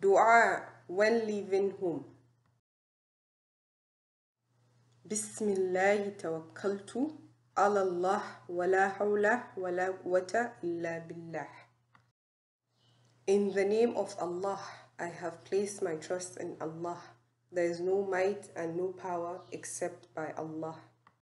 dua when leaving home بسم الله توكلت على الله ولا wa ولا In the name of Allah, I have placed my trust in Allah. There is no might and no power except by Allah.